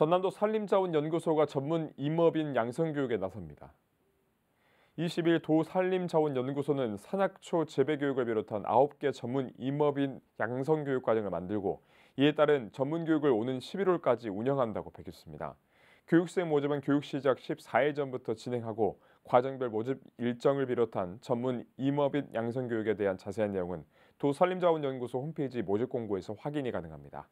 전남도 산림자원연구소가 전문 임업인 양성교육에 나섭니다. 20일 도 산림자원연구소는 산악초 재배교육을 비롯한 9개 전문 임업인 양성교육 과정을 만들고 이에 따른 전문교육을 오는 11월까지 운영한다고 밝혔습니다. 교육생 모집은 교육 시작 14일 전부터 진행하고 과정별 모집 일정을 비롯한 전문 임업인 양성교육에 대한 자세한 내용은 도산림자원연구소 홈페이지 모집 공고에서 확인이 가능합니다.